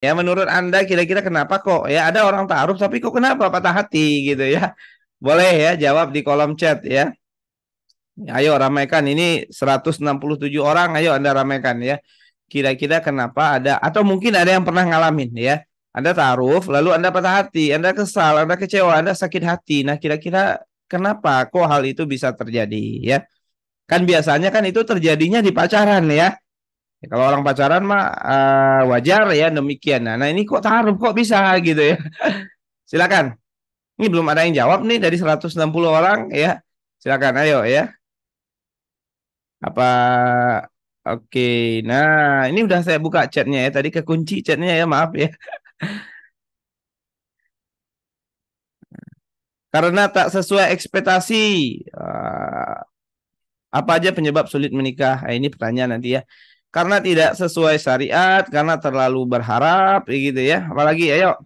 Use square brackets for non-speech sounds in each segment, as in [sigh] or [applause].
Ya menurut Anda kira-kira kenapa kok ya ada orang taruh tapi kok kenapa patah hati gitu ya. [laughs] Boleh ya jawab di kolom chat ya. Ayo ramaikan ini 167 orang ayo Anda ramaikan ya. Kira-kira kenapa ada atau mungkin ada yang pernah ngalamin ya. Anda taruh lalu Anda patah hati, Anda kesal, Anda kecewa, Anda sakit hati. Nah, kira-kira kenapa kok hal itu bisa terjadi ya? Kan biasanya kan itu terjadinya di pacaran ya Ya, kalau orang pacaran mah uh, wajar ya demikian. Nah, nah ini kok taruh kok bisa gitu ya. [laughs] Silakan. Ini belum ada yang jawab nih dari 160 orang ya. Silakan ayo ya. Apa Oke, nah ini udah saya buka chatnya ya. Tadi kekunci chatnya ya, maaf ya. [laughs] Karena tak sesuai ekspektasi. Uh, apa aja penyebab sulit menikah? Nah, ini pertanyaan nanti ya karena tidak sesuai syariat, karena terlalu berharap, gitu ya. Apalagi, ayo,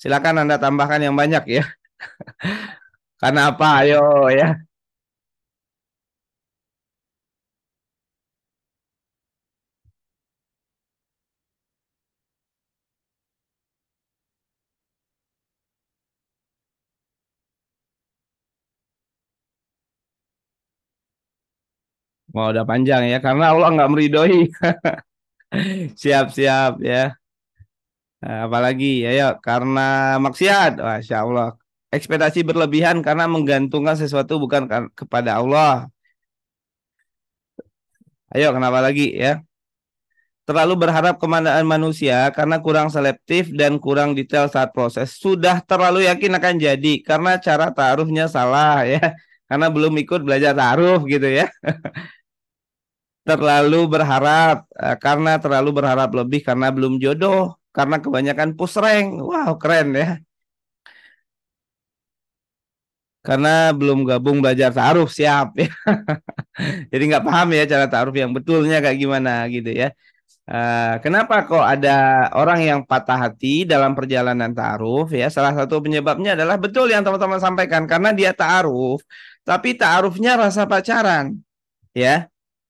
silakan Anda tambahkan yang banyak ya. [laughs] karena apa, ayo ya. Wah, udah panjang ya karena Allah nggak meridoi. [laughs] Siap-siap ya. Nah, apalagi ya, ya, karena maksiat. Masya Allah. Ekspektasi berlebihan karena menggantungkan sesuatu bukan kan kepada Allah. Ayo, kenapa lagi ya? Terlalu berharap kemandaan manusia karena kurang selektif dan kurang detail saat proses. Sudah terlalu yakin akan jadi karena cara taruhnya salah ya. Karena belum ikut belajar taruh gitu ya. [laughs] terlalu berharap uh, karena terlalu berharap lebih karena belum jodoh karena kebanyakan push rank wow keren ya karena belum gabung belajar taruh siap ya [laughs] jadi nggak paham ya cara taruh yang betulnya kayak gimana gitu ya uh, kenapa kok ada orang yang patah hati dalam perjalanan taruh ya salah satu penyebabnya adalah betul yang teman-teman sampaikan karena dia taruh tapi taruhnya rasa pacaran ya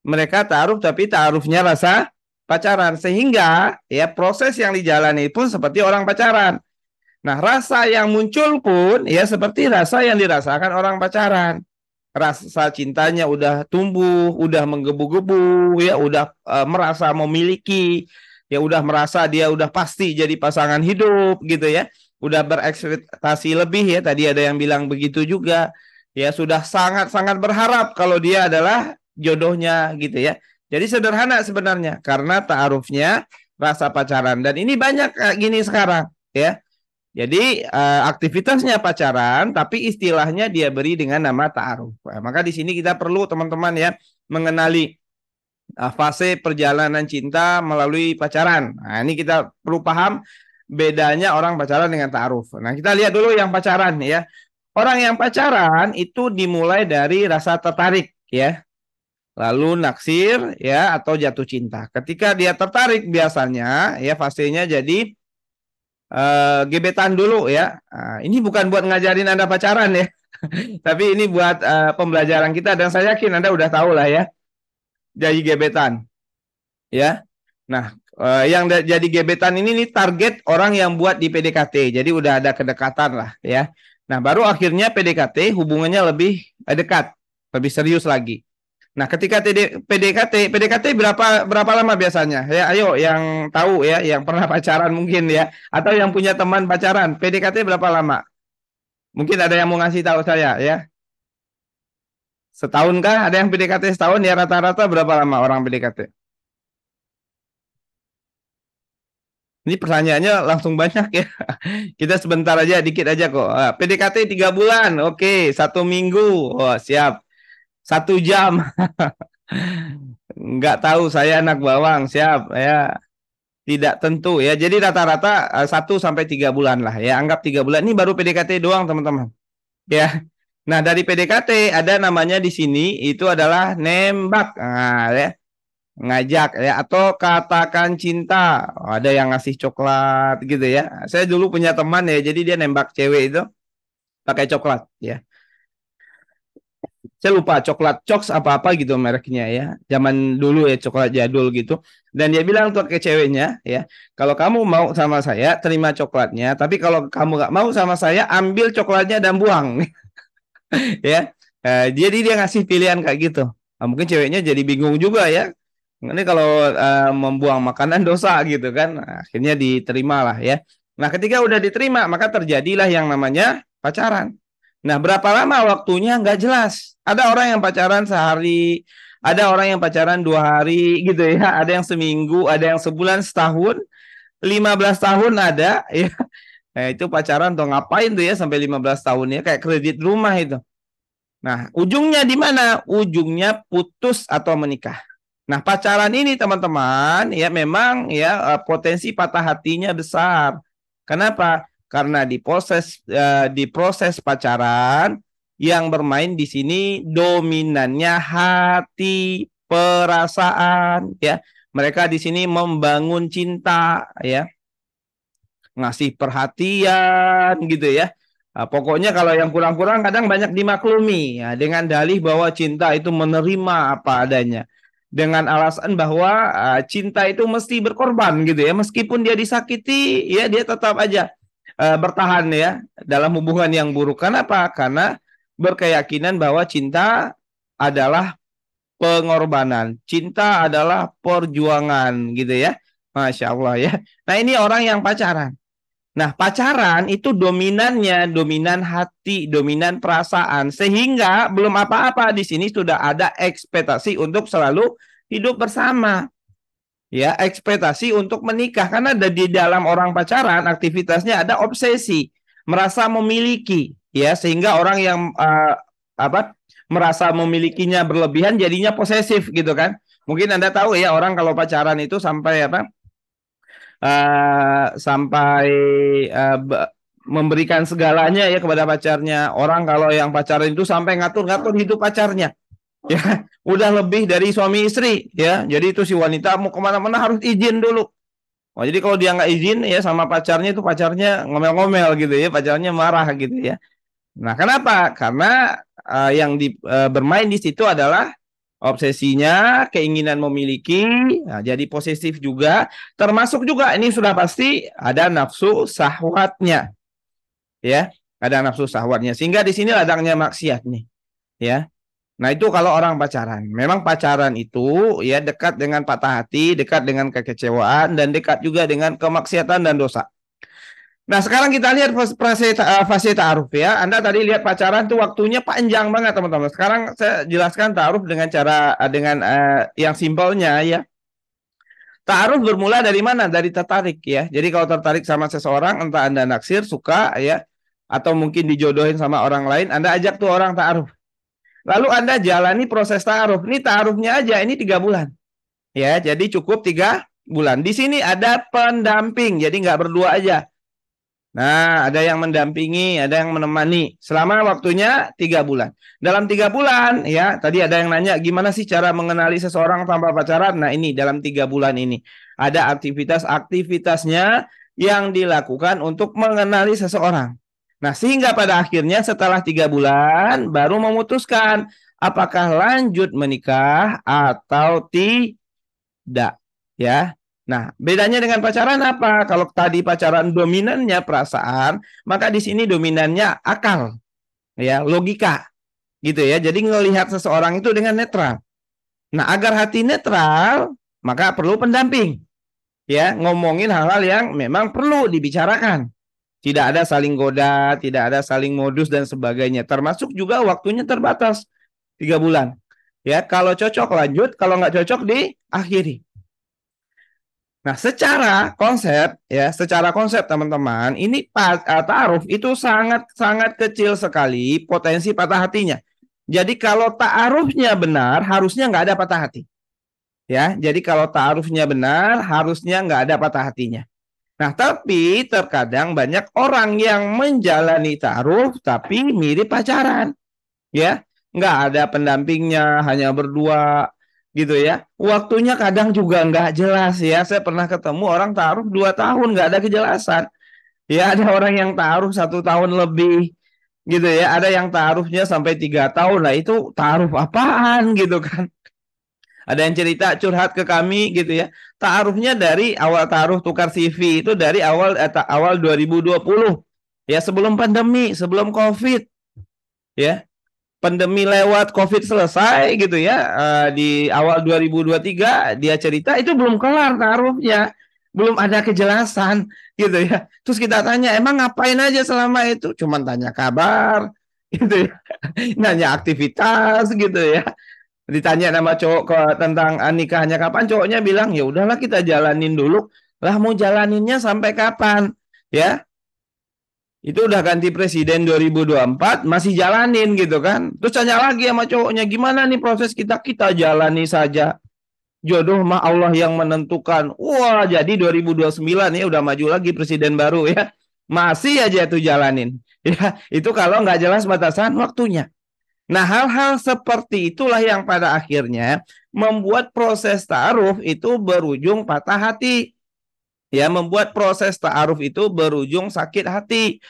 mereka taruh tapi taruhnya rasa pacaran sehingga ya proses yang dijalani pun seperti orang pacaran. Nah, rasa yang muncul pun ya seperti rasa yang dirasakan orang pacaran. Rasa cintanya udah tumbuh, udah menggebu-gebu, ya udah e, merasa memiliki, ya udah merasa dia udah pasti jadi pasangan hidup gitu ya. Udah berekspektasi lebih ya, tadi ada yang bilang begitu juga. Ya sudah sangat-sangat berharap kalau dia adalah jodohnya gitu ya. Jadi sederhana sebenarnya karena ta'arufnya rasa pacaran dan ini banyak kayak gini sekarang ya. Jadi eh, aktivitasnya pacaran tapi istilahnya dia beri dengan nama ta'aruf. Nah, maka di sini kita perlu teman-teman ya mengenali eh, fase perjalanan cinta melalui pacaran. Nah, ini kita perlu paham bedanya orang pacaran dengan ta'aruf. Nah, kita lihat dulu yang pacaran ya. Orang yang pacaran itu dimulai dari rasa tertarik ya lalu naksir ya atau jatuh cinta. Ketika dia tertarik biasanya ya fasenya jadi uh, gebetan dulu ya. Nah, ini bukan buat ngajarin Anda pacaran ya. [laughs] Tapi ini buat uh, pembelajaran kita dan saya yakin Anda udah tahu lah ya. Jadi gebetan. Ya. Nah, uh, yang jadi gebetan ini nih target orang yang buat di PDKT. Jadi udah ada kedekatan lah ya. Nah, baru akhirnya PDKT hubungannya lebih dekat, lebih serius lagi. Nah, ketika TD, PDKT, PDKT berapa berapa lama biasanya? Ya, ayo yang tahu ya, yang pernah [laughs] pacaran mungkin ya, atau yang punya teman pacaran, PDKT berapa lama? Mungkin ada yang mau ngasih tahu saya ya. Setahun kah? Ada yang PDKT setahun ya rata-rata berapa lama orang PDKT? Ini pertanyaannya langsung banyak ya. [laughs] Kita sebentar aja, dikit aja kok. Ah, PDKT tiga bulan, oke, satu minggu, oh, siap. Satu jam. Nggak tahu saya anak bawang, siap. Ya tidak tentu ya. Jadi rata-rata eh, satu sampai tiga bulan lah ya. Anggap tiga bulan. Ini baru PDKT doang, teman-teman. Ya. Nah, dari PDKT ada namanya di sini itu adalah nembak. Nah, ya. Ngajak ya atau katakan cinta. Oh, ada yang ngasih coklat gitu ya. Saya dulu punya teman ya, jadi dia nembak cewek itu pakai coklat ya saya lupa coklat coks apa apa gitu mereknya ya zaman dulu ya coklat jadul gitu dan dia bilang tuh ke ceweknya ya kalau kamu mau sama saya terima coklatnya tapi kalau kamu nggak mau sama saya ambil coklatnya dan buang [laughs] ya eh, jadi dia ngasih pilihan kayak gitu nah, mungkin ceweknya jadi bingung juga ya ini kalau eh, membuang makanan [laughs] dosa gitu kan nah, akhirnya diterima lah ya nah ketika udah diterima maka terjadilah yang namanya pacaran Nah, berapa lama waktunya nggak jelas. Ada orang yang pacaran sehari, ada orang yang pacaran dua hari gitu ya, [laughs] ada yang seminggu, ada yang sebulan, setahun, 15 tahun ada [laughs] ya. Nah, itu pacaran atau ngapain tuh ya sampai 15 tahun ya kayak kredit rumah itu. Nah, ujungnya di mana? Ujungnya putus atau menikah. Nah, pacaran ini teman-teman ya memang ya eh, potensi patah hatinya besar. Kenapa? karena di proses uh, di proses pacaran yang bermain di sini dominannya hati perasaan ya mereka di sini membangun cinta ya ngasih perhatian gitu ya Nah, pokoknya kalau yang kurang-kurang kadang banyak dimaklumi ya, dengan dalih bahwa cinta itu menerima apa adanya. Dengan alasan bahwa uh, cinta itu mesti berkorban gitu ya. Meskipun dia disakiti ya dia tetap aja Eh, bertahan ya dalam hubungan yang buruk. Kenapa? Karena berkeyakinan bahwa cinta adalah pengorbanan, cinta adalah perjuangan gitu ya. Masya Allah ya. Nah ini orang yang pacaran. Nah pacaran itu dominannya, dominan hati, dominan perasaan. Sehingga belum apa-apa di sini sudah ada ekspektasi untuk selalu hidup bersama ya ekspektasi untuk menikah karena ada di dalam orang pacaran aktivitasnya ada obsesi merasa memiliki ya sehingga orang yang uh, apa merasa memilikinya berlebihan jadinya posesif gitu kan mungkin anda tahu ya orang kalau pacaran itu sampai apa uh, sampai uh, memberikan segalanya ya kepada pacarnya orang kalau yang pacaran itu sampai ngatur-ngatur hidup pacarnya ya udah lebih dari suami istri ya jadi itu si wanita mau kemana-mana harus izin dulu oh, jadi kalau dia nggak izin ya sama pacarnya itu pacarnya ngomel-ngomel gitu ya pacarnya marah gitu ya nah kenapa karena uh, yang di, uh, bermain di situ adalah obsesinya keinginan memiliki nah, jadi posesif juga termasuk juga ini sudah pasti ada nafsu sahwatnya ya ada nafsu sahwatnya sehingga di sini ladangnya maksiat nih ya Nah, itu kalau orang pacaran. Memang pacaran itu ya dekat dengan patah hati, dekat dengan kekecewaan dan dekat juga dengan kemaksiatan dan dosa. Nah, sekarang kita lihat fase eh, fase ta'aruf ya. Anda tadi lihat pacaran itu waktunya panjang banget, teman-teman. Sekarang saya jelaskan ta'aruf dengan cara eh, dengan uh, yang simpelnya ya. Ta'aruf bermula dari mana? Dari tertarik ya. Jadi kalau tertarik sama seseorang entah Anda naksir, suka ya atau mungkin dijodohin sama orang lain, Anda ajak tuh orang ta'aruf Lalu Anda jalani proses taruh. Ini taruhnya aja, ini tiga bulan. Ya, jadi cukup tiga bulan. Di sini ada pendamping, jadi nggak berdua aja. Nah, ada yang mendampingi, ada yang menemani. Selama waktunya tiga bulan. Dalam tiga bulan, ya, tadi ada yang nanya gimana sih cara mengenali seseorang tanpa pacaran. Nah, ini dalam tiga bulan ini ada aktivitas-aktivitasnya yang dilakukan untuk mengenali seseorang. Nah, sehingga pada akhirnya setelah tiga bulan baru memutuskan apakah lanjut menikah atau tidak. Ya, Nah, bedanya dengan pacaran apa? Kalau tadi pacaran dominannya perasaan, maka di sini dominannya akal. Ya, logika. Gitu ya. Jadi ngelihat seseorang itu dengan netral. Nah, agar hati netral, maka perlu pendamping. Ya, ngomongin hal-hal yang memang perlu dibicarakan. Tidak ada saling goda, tidak ada saling modus dan sebagainya. Termasuk juga waktunya terbatas tiga bulan. Ya, kalau cocok lanjut, kalau nggak cocok diakhiri. Nah, secara konsep ya, secara konsep teman-teman, ini eh, ta'aruf itu sangat sangat kecil sekali potensi patah hatinya. Jadi kalau ta'arufnya benar, harusnya nggak ada patah hati. Ya, jadi kalau ta'arufnya benar, harusnya nggak ada patah hatinya. Nah, tapi terkadang banyak orang yang menjalani taruh tapi mirip pacaran. Ya, nggak ada pendampingnya, hanya berdua gitu ya. Waktunya kadang juga nggak jelas ya. Saya pernah ketemu orang taruh dua tahun nggak ada kejelasan. Ya, ada orang yang taruh satu tahun lebih gitu ya. Ada yang taruhnya sampai tiga tahun. lah itu taruh apaan gitu kan. Ada yang cerita curhat ke kami gitu ya. Taruhnya dari awal taruh tukar CV itu dari awal eh, awal 2020. Ya sebelum pandemi, sebelum Covid. Ya. Pandemi lewat, Covid selesai gitu ya. Uh, di awal 2023 dia cerita itu belum kelar taruhnya belum ada kejelasan gitu ya. Terus kita tanya, emang ngapain aja selama itu? Cuman tanya kabar [laughs] gitu ya. Nanya aktivitas gitu ya ditanya nama cowok ke, tentang ah, nikahnya kapan cowoknya bilang ya udahlah kita jalanin dulu lah mau jalaninnya sampai kapan ya itu udah ganti presiden 2024 masih jalanin gitu kan terus tanya lagi sama cowoknya gimana nih proses kita kita jalani saja jodoh mah Allah yang menentukan wah jadi 2029 ya udah maju lagi presiden baru ya masih aja tuh jalanin [laughs] ya itu kalau nggak jelas batasan waktunya Nah, hal-hal seperti itulah yang pada akhirnya membuat proses ta'aruf itu berujung patah hati. Ya, membuat proses ta'aruf itu berujung sakit hati.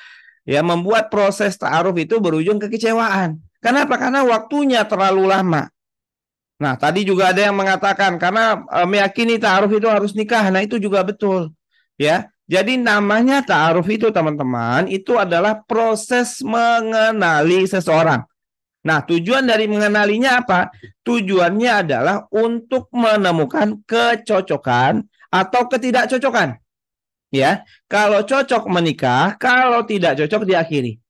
Ya, membuat proses ta'aruf itu berujung kekecewaan. Kenapa? Karena waktunya terlalu lama. Nah, tadi juga ada yang mengatakan karena e, meyakini ta'aruf itu harus nikah. Nah, itu juga betul. Ya, jadi namanya ta'aruf itu teman-teman itu adalah proses mengenali seseorang. Nah, tujuan dari mengenalinya apa? Tujuannya adalah untuk menemukan kecocokan atau ketidakcocokan. Ya, kalau cocok menikah, kalau tidak cocok diakhiri.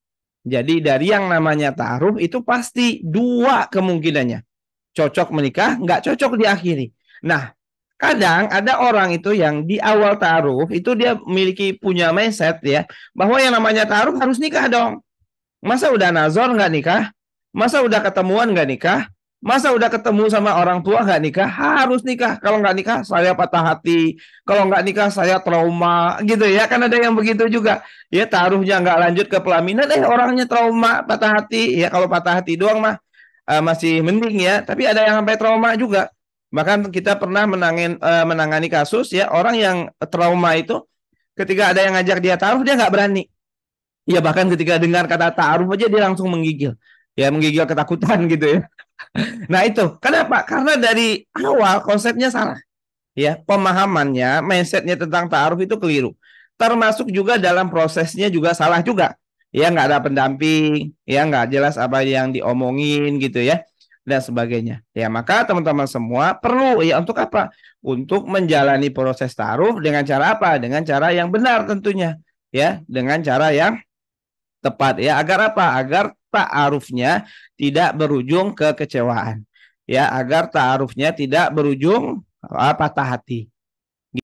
Jadi dari yang namanya taruh itu pasti dua kemungkinannya. Cocok menikah, nggak cocok diakhiri. Nah, kadang ada orang itu yang di awal taruh itu dia memiliki punya mindset ya bahwa yang namanya taruh harus nikah dong. Masa udah nazar nggak nikah? Masa udah ketemuan nggak nikah? Masa udah ketemu sama orang tua nggak nikah? Harus nikah. Kalau nggak nikah saya patah hati. Kalau nggak nikah saya trauma. Gitu ya. Kan ada yang begitu juga. Ya taruhnya nggak lanjut ke pelaminan. Eh orangnya trauma, patah hati. Ya kalau patah hati doang mah uh, masih mending ya. Tapi ada yang sampai trauma juga. Bahkan kita pernah menangin, uh, menangani kasus ya. Orang yang trauma itu ketika ada yang ngajak dia taruh dia nggak berani. Ya bahkan ketika dengar kata taruh aja dia langsung menggigil ya menggigil ketakutan [laughs] gitu ya. Nah itu kenapa? Karena dari awal konsepnya salah, ya pemahamannya, mindsetnya tentang taaruf itu keliru. Termasuk juga dalam prosesnya juga salah juga, ya nggak ada pendamping, ya nggak jelas apa yang diomongin gitu ya dan sebagainya. Ya, maka teman-teman semua perlu ya untuk apa? Untuk menjalani proses taruh dengan cara apa? Dengan cara yang benar tentunya, ya, dengan cara yang tepat ya. Agar apa? Agar ta'arufnya tidak berujung kekecewaan. Ya, agar ta'arufnya tidak berujung ah, patah hati.